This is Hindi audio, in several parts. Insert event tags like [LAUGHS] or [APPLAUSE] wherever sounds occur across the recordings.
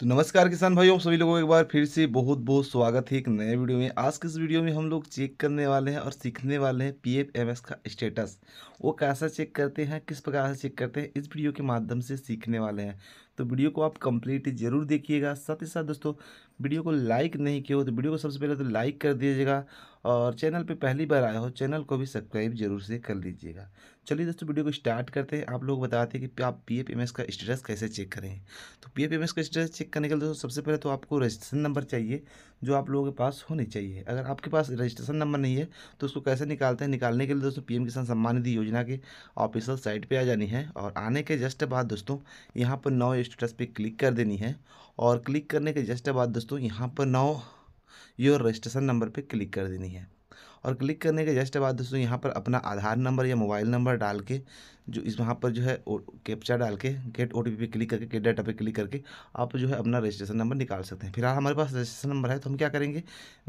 तो नमस्कार किसान भाइयों सभी लोगों को एक बार फिर से बहुत बहुत स्वागत है एक नए वीडियो में आज के इस वीडियो में हम लोग चेक करने वाले हैं और सीखने वाले हैं पीएफएमएस का स्टेटस वो कैसा चेक करते हैं किस प्रकार से चेक करते हैं इस वीडियो के माध्यम से सीखने वाले हैं तो वीडियो को आप कंप्लीट ज़रूर देखिएगा साथ ही साथ दोस्तों वीडियो को लाइक नहीं किया हो तो वीडियो को सबसे पहले तो लाइक कर दीजिएगा और चैनल पे पहली बार आए हो चैनल को भी सब्सक्राइब जरूर से कर लीजिएगा चलिए दोस्तों वीडियो को स्टार्ट करते हैं आप लोग बताते हैं कि आप पी एफ एम एस का स्टेटस कैसे चेक करें तो पी एफ एम एस का स्टेटस चेक करने के लिए दोस्तों सबसे पहले तो आपको रजिस्ट्रेशन नंबर चाहिए जो आप लोगों के पास होनी चाहिए अगर आपके पास रजिस्ट्रेशन नंबर नहीं है तो उसको कैसे निकालते हैं निकालने के लिए दोस्तों पी एम किसान सम्मान निधि योजना के ऑफिशियल साइट पर आ जानी है और आने के जस्ट बाद दोस्तों यहाँ पर नौ स्टेटस पे क्लिक कर देनी है और क्लिक करने के जस्ट बाद दोस्तों यहाँ पर नाउ योर रजिस्ट्रेशन नंबर पे क्लिक कर देनी है और क्लिक करने के जस्ट बाद दोस्तों यहाँ पर अपना आधार नंबर या मोबाइल नंबर डाल के जो इस वहाँ पर जो है कैप्चा डाल के गेट ओ पे क्लिक करके गेट डाटा पे क्लिक करके आप जो है अपना रजिस्ट्रेशन नंबर निकाल सकते हैं फिलहाल हमारे पास रजिस्ट्रेशन नंबर है तो हम क्या करेंगे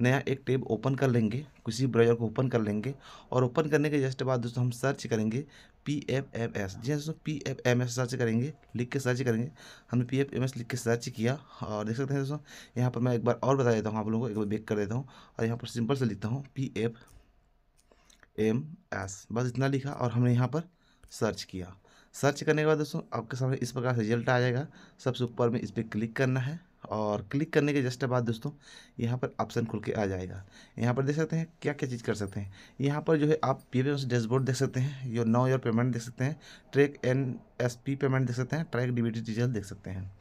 नया एक टेब ओपन कर लेंगे किसी ब्राउजर को ओपन कर लेंगे और ओपन करने के जस्ट बाद दोस्तों हम सर्च करेंगे पी एफ एम एस जी हाँ दोस्तों P F M S search करेंगे लिख के सर्च करेंगे हमने पी एफ एम एस लिख के सर्च किया और देख सकते हैं दोस्तों यहाँ पर मैं एक बार और बता देता हूँ आप लोगों को एक बार बेक कर देता हूँ और यहाँ पर सिंपल से लिखता हूँ P F M S bus इतना लिखा और हमने यहाँ पर सर्च किया सर्च करने के बाद दोस्तों आपके सामने इस प्रकार से रिजल्ट आ जाएगा सबसे ऊपर में इस पर क्लिक करना है और क्लिक करने के जस्ट बाद दोस्तों यहाँ पर ऑप्शन खुल के आ जाएगा यहाँ पर देख सकते हैं क्या क्या चीज़ कर सकते हैं यहाँ पर जो है आप पी एम डैशबोर्ड देख सकते हैं यो नो योर पेमेंट देख सकते हैं track N S P payment देख सकते हैं ट्रैक डीबीटी डिटेल देख सकते हैं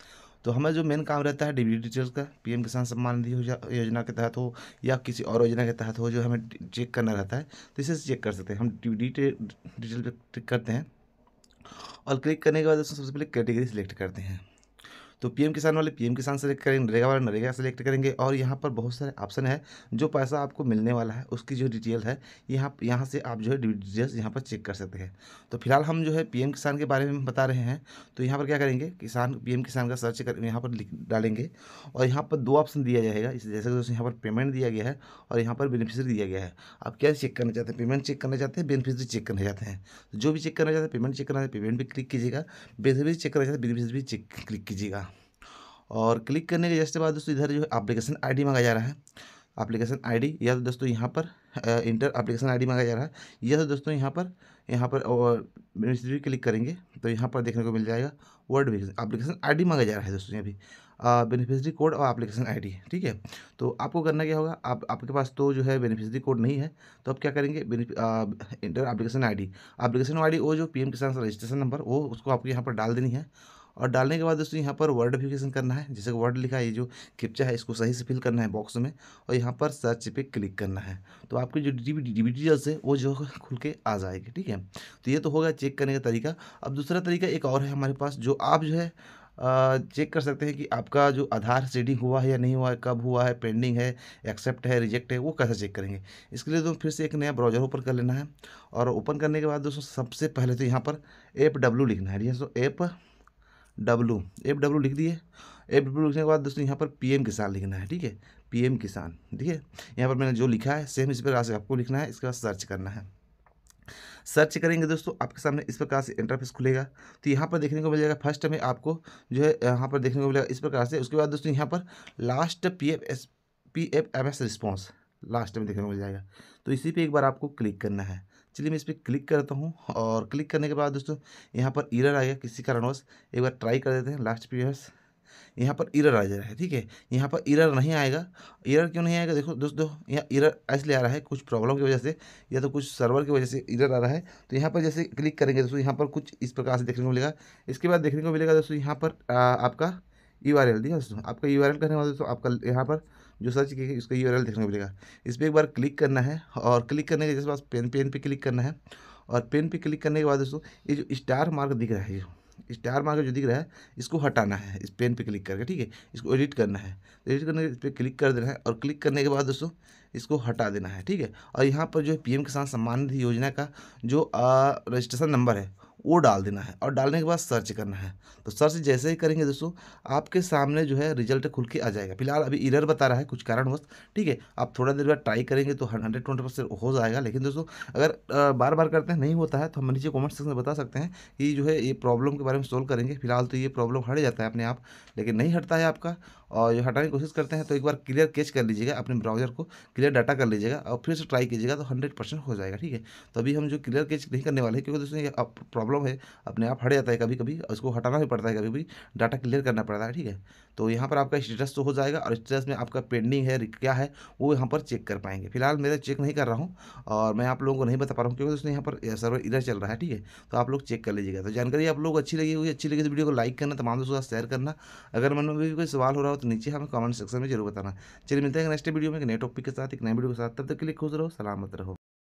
तो हमें जो मेन काम रहता है डीबीटी डिटेल्स का एम किसान सम्मान निधि योजना के तहत हो या किसी और योजना के तहत हो जो हमें चेक करना रहता है तो इसे चेक कर सकते हैं हम डिटेल डिटेल पर क्लिक करते हैं और क्लिक करने के बाद सबसे पहले कैटेगरी सेलेक्ट करते हैं तो पीएम किसान वाले पीएम किसान सेलेक्ट करेंगे नरेगा वाले नरेगा सेलेक्ट करेंगे और यहाँ पर बहुत सारे ऑप्शन है जो पैसा आपको मिलने वाला है उसकी जो डिटेल है यहाँ यहाँ से आप जो है डिटेल्स यहाँ पर चेक कर सकते हैं तो फिलहाल हम जो है पीएम किसान के बारे में बता रहे हैं तो यहाँ पर क्या करेंगे किसान पीएम किसान का सर्च कर यहाँ पर लिख डालेंगे और यहाँ पर दो ऑप्शन दिया जाएगा इस जैसे कि यहाँ पर पेमेंट दिया गया है और यहाँ पर बेनिफिशरी दिया गया है आप क्या चेक करना चाहते हैं पेमेंट चेक करना चाहते हैं बेनिफिशरी चेक करना चाहते हैं जो भी चेक करना चाहते हैं पेमेंट चेक करना चाहते हैं पेमेंट भी क्लिक कीजिएगा बेनिफिशरी चेक करना चाहते हैं बेनिफिशरी भी चेक क्लिक कीजिएगा और क्लिक करने के जैसे बाद दोस्तों इधर जो है आई डी मांगा जा रहा है आई डी या तो दोस्तों यहाँ पर इंटर आई डी मांगा जा रहा है या तो दोस्तों यहाँ पर यहाँ पर मिनिस्ट्री क्लिक करेंगे तो यहाँ पर देखने को मिल जाएगा वर्ड आई डी मांगा जा रहा है दोस्तों ये भी बेनिफिशरी कोड और एप्लीकेशन आईडी ठीक है तो आपको करना क्या होगा आप आपके पास तो जो है बेनिफिशरी कोड नहीं है तो आप क्या करेंगे enter application ID application ID वो जो पीएम किसान रजिस्ट्रेशन नंबर वो उसको आपको यहाँ पर डाल देनी है और डालने के बाद दोस्तों यहाँ पर वर्डिफिकेशन करना है जैसे वर्ड लिखा है ये जो किप्चा है इसको सही से फिल करना है बॉक्स में और यहाँ पर सर्च पे क्लिक करना है तो आपकी जो डिटेल्स है वो जो [LAUGHS] खुल के आ जाएगी ठीक है तो ये तो होगा चेक करने का तरीका अब दूसरा तरीका एक और है हमारे पास जो आप जो है चेक कर सकते हैं कि आपका जो आधार सीडिंग हुआ है या नहीं हुआ है कब हुआ है पेंडिंग है एक्सेप्ट है रिजेक्ट है वो कैसे चेक करेंगे इसके लिए तो फिर से एक नया ब्राउजर ओपन कर लेना है और ओपन करने के बाद दोस्तों सबसे पहले तो यहाँ पर एप डब्ल्यू लिखना है दोस्तों एप डब्लू एफ डब्लू लिख दिए एफ डब्लू लिखने के बाद दोस्तों यहाँ पर पीएम किसान लिखना है ठीक है पीएम किसान ठीक है यहाँ पर मैंने जो लिखा है सेम इस प्रकार से आपको लिखना है इसके बाद सर्च करना है सर्च करेंगे दोस्तों आपके सामने इस प्रकार से इंटरफेस खुलेगा तो यहाँ पर देखने को मिल जाएगा फर्स्ट में आपको जो है यहाँ पर देखने को मिलेगा इस प्रकार से उसके बाद दोस्तों यहाँ पर last P F S P F M S response last में देखने को मिल जाएगा तो इसी पे एक बार आपको क्लिक करना है चलिए मैं इस पर क्लिक करता हूँ और क्लिक करने के बाद दोस्तों यहाँ पर इरर आएगा किसी कारणवश एक बार ट्राई कर देते हैं लास्ट पीरियड्स यहाँ पर इरर आ जा रहा है ठीक है यहाँ पर इरर नहीं आएगा इरर क्यों नहीं आएगा देखो दोस्तों यहाँ इरर ऐसे आ रहा है कुछ प्रॉब्लम की वजह से या तो कुछ सर्वर की वजह से इरर आ रहा है तो यहाँ पर जैसे क्लिक करेंगे दोस्तों यहाँ पर कुछ इस प्रकार से देखने को मिलेगा इसके बाद देखने को मिलेगा दोस्तों यहाँ पर आपका यू आर एल ठीक दोस्तों आपका यू आर एल करने वाला दोस्तों आपका यहाँ पर जो सर्च की उसका यू देखने को मिलेगा इस पर एक बार क्लिक करना है और क्लिक करने के जैसे पास पेन पेन पे क्लिक करना है और पेन पे क्लिक करने के बाद दोस्तों ये जो स्टार मार्क दिख रहा है स्टार मार्क जो दिख रहा है इसको हटाना है इस पेन पे क्लिक करके ठीक है इसको एडिट करना है एडिट करने इस पर क्लिक कर देना है और क्लिक करने के बाद दोस्तों इसको हटा देना है ठीक है और यहाँ पर जो है पीएम किसान सम्मान निधि योजना का जो रजिस्ट्रेशन नंबर है वो डाल देना है और डालने के बाद सर्च करना है तो सर्च जैसे ही करेंगे दोस्तों आपके सामने जो है रिजल्ट खुल के आ जाएगा फिलहाल अभी इरर बता रहा है कुछ कारणवश ठीक है आप थोड़ा देर बाद ट्राई करेंगे तो हंड्रेड ट्वेंटी परसेंट हो जाएगा लेकिन दोस्तों अगर बार बार करते हैं नहीं होता है तो हम नीचे कॉमेंट सेक्शन में बता सकते हैं कि जो है ये प्रॉब्लम के बारे में सोल्व करेंगे फिलहाल तो ये प्रॉब्लम हट जाता है अपने आप लेकिन नहीं हटता है आपका और जो हटाने की कोशिश करते हैं तो एक बार क्लियर कैच कर लीजिएगा अपने ब्राउजर को क्लियर लीजिएगा डाटा कर लीजिएगा और फिर से ट्राई कीजिएगा तो हंड्रेड परसेंट हो जाएगा ठीक है तो अभी हम जो क्लियर केस नहीं करने वाले हैं क्योंकि दोस्तों ये प्रॉब्लम है अपने आप हट जाता है कभी कभी उसको हटाना भी पड़ता है कभी भी डाटा क्लियर करना पड़ता है ठीक है तो यहाँ पर आपका स्टेटस तो हो जाएगा और स्टेटस में आपका पेंडिंग है क्या है वो यहाँ पर चेक कर पाएंगे फिलहाल मेरा चेक नहीं कर रहा हूँ और मैं आप लोगों को नहीं बता पा रहा हूँ क्योंकि दोस्तों यहाँ पर सर्वर इधर चल रहा है ठीक है तो आप लोग चेक कर लीजिएगा तो जानकारी आप लोग अच्छी लगी हुई अच्छी लगी तो वीडियो को लाइक करना तमाम दोस्तों साथ शेयर करना अगर मन में भी कोई सवाल हो रहा हो तो नीचे हमें कमेंट सेक्शन में जरूर बताना चलिए मिलते हैं नेक्स्ट वीडियो में नए टॉपिक के साथ साथ एक नई वीडियो के साथ तब तक के लिए खुश रहो सलामत रहो